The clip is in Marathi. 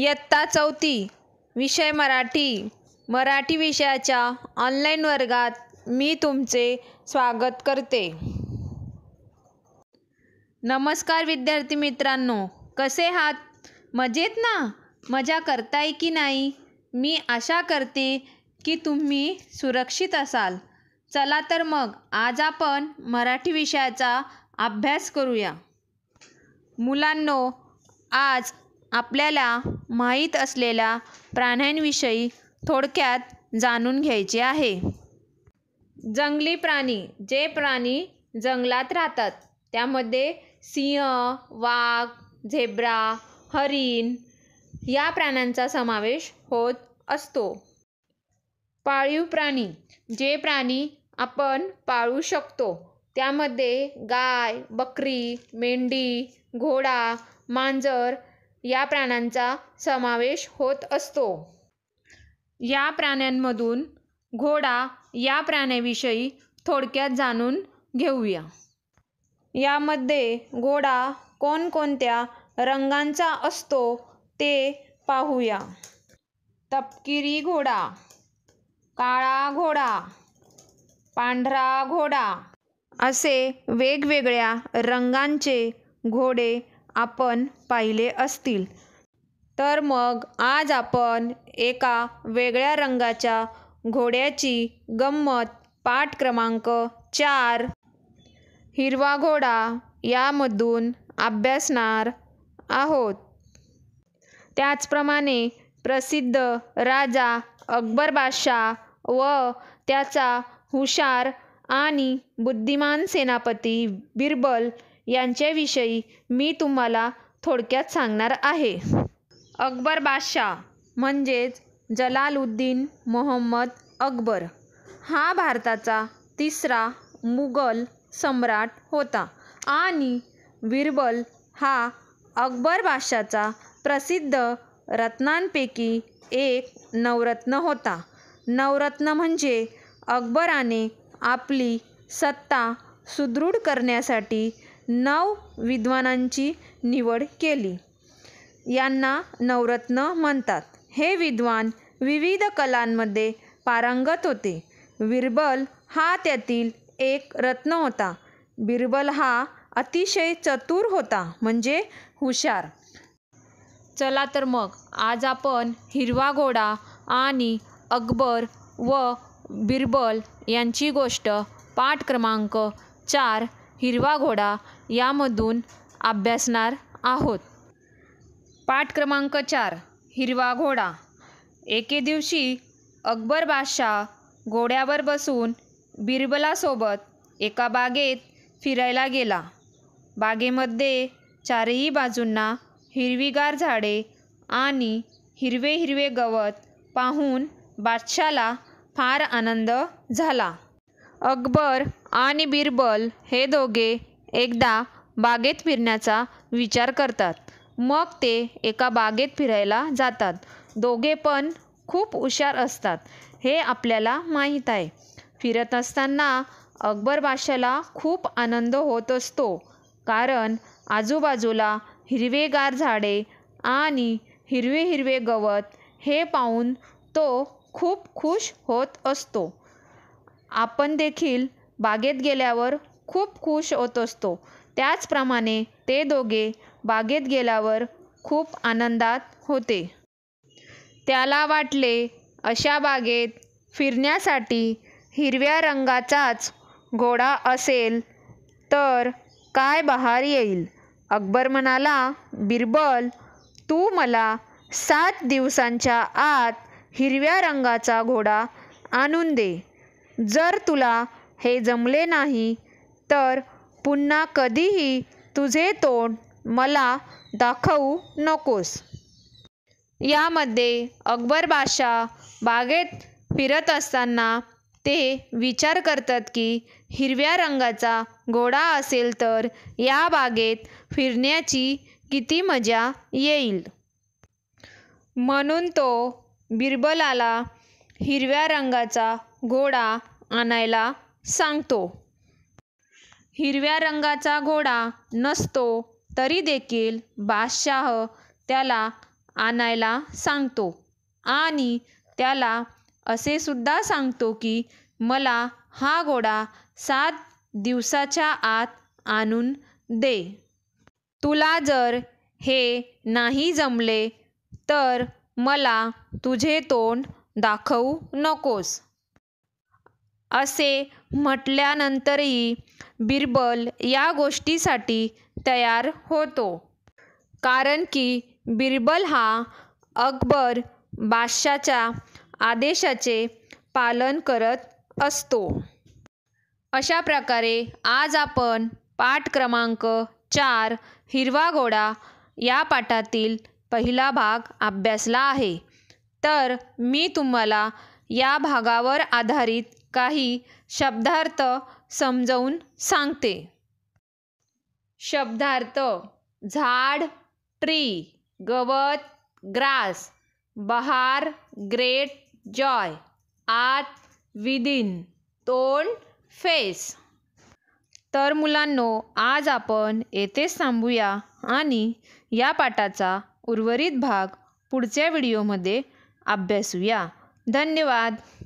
इयत्ता चौथी विषय मराठी मराठी विषयाच्या ऑनलाईन वर्गात मी तुमचे स्वागत करते नमस्कार विद्यार्थी मित्रांनो कसे आहात मजेत ना मजा करताय की नाही मी आशा करते की तुम्ही सुरक्षित असाल चला तर मग आज आपण मराठी विषयाचा अभ्यास करूया मुलांनो आज आपल्याला माहीत असलेल्या प्राण्यांविषयी थोडक्यात जाणून घ्यायचे आहे जंगली प्राणी जे प्राणी जंगलात राहतात त्यामध्ये सिंह वाघ झेब्रा हरीण या प्राण्यांचा समावेश होत असतो पाळीव प्राणी जे प्राणी आपण पाळू शकतो त्यामध्ये गाय बकरी मेंढी घोडा मांजर या प्राण्यांचा समावेश होत असतो या प्राण्यांमधून घोडा या प्राण्याविषयी थोडक्यात जाणून घेऊया यामध्ये घोडा कोणकोणत्या रंगांचा असतो ते पाहूया तपकिरी घोडा काळा घोडा पांढरा घोडा असे वेगवेगळ्या रंगांचे घोडे आपण पाहिले असतील तर मग आज आपण एका वेगळ्या रंगाच्या घोड्याची गंमत पाठ क्रमांक चार हिरवा घोडा यामधून अभ्यासणार आहोत त्याचप्रमाणे प्रसिद्ध राजा अकबर बादशाह व त्याचा हुशार आणि बुद्धिमान सेनापती बिरबल यांच्याविषयी मी तुम्हाला थोडक्यात सांगणार आहे अकबर बादशाह म्हणजेच जलालुद्दीन मोहम्मद अकबर हा भारताचा तिसरा मुघल सम्राट होता आणि बिरबल हा अकबर बादशाचा प्रसिद्ध रत्नांपैकी एक नवरत्न होता नवरत्न म्हणजे अकबराने आपली सत्ता सुदृढ करण्यासाठी नऊ विद्वानांची निवड केली यांना नवरत्न म्हणतात हे विद्वान विविध कलांमध्ये पारंगत होते बिरबल हा त्यातील एक रत्न होता बिरबल हा अतिशय चतुर होता म्हणजे हुशार चला तर मग आज आपण हिरवा घोडा आणि अकबर व बिरबल यांची गोष्ट पाठ क्रमांक चार हिरवा घोडा यामधून अभ्यासणार आहोत पाठ क्रमांक चार हिरवा घोडा एके दिवशी अकबर बादशाह घोड्यावर बसून बिरबलासोबत एका बागेत फिरायला गेला बागेमध्ये चारही बाजूंना हिरवीगार झाडे आणि हिरवे हिरवे गवत पाहून बादशाला फार आनंद झाला अकबर आणि बिरबल हे दोघे एकदा बागेत फिरण्याचा विचार करतात मग ते एका बागेत फिरायला जातात दोघे पण खूप हुशार असतात हे आपल्याला माहीत आहे फिरत असताना अकबर बादशाला खूप आनंद होत असतो कारण आजूबाजूला हिरवेगार झाडे आणि हिरवे हिरवे गवत हे पाहून तो खूप खुश होत असतो आपण देखील बागेत गेल्यावर खूप खुश होत असतो त्याचप्रमाणे ते दोघे बागेत गेल्यावर खूप आनंदात होते त्याला वाटले अशा बागेत फिरण्यासाठी हिरव्या रंगाचाच घोडा असेल तर काय बहार येईल अकबर म्हणाला बिरबल तू मला सात दिवसांच्या आत हिरव्या रंगाचा घोडा आणून दे जर तुला हे जमले नाही तर पुन्हा कधीही तुझे तोंड मला दाखवू नकोस यामध्ये अकबर बादशाह बागेत फिरत असताना ते विचार करतात की हिरव्या रंगाचा घोडा असेल तर या बागेत फिरण्याची किती मजा येईल म्हणून तो बिरबलाला हिरव्या रंगाचा घोडा आणायला सांगतो हिरव्या रंगाचा घोडा नसतो तरी देखील बादशाह त्याला आणायला सांगतो आणि त्याला असे सुद्धा सांगतो की मला हा घोडा सात दिवसाच्या आत आणून दे तुला जर हे नाही जमले तर मला तुझे तोंड दाखवू नकोस असे म्हटल्यानंतरही बिरबल या गोष्टीसाठी तयार होतो कारण की बिरबल हा अकबर बादशाच्या आदेशाचे पालन करत असतो अशा प्रकारे आज आपण पाठ क्रमांक चार हिरवा गोडा या पाठातील पहिला भाग अभ्यासला आहे तर मी तुम्हाला या भागावर आधारित काही शब्दार्थ समजवून सांगते शब्दार्थ झाड ट्री गवत ग्रास बहार ग्रेट जॉय आत विदिन तोंड फेस तर मुलांनो आज आपण येथेच थांबूया आणि या पाठाचा उर्वरित भाग पुढच्या व्हिडिओमध्ये अभ्यासूया धन्यवाद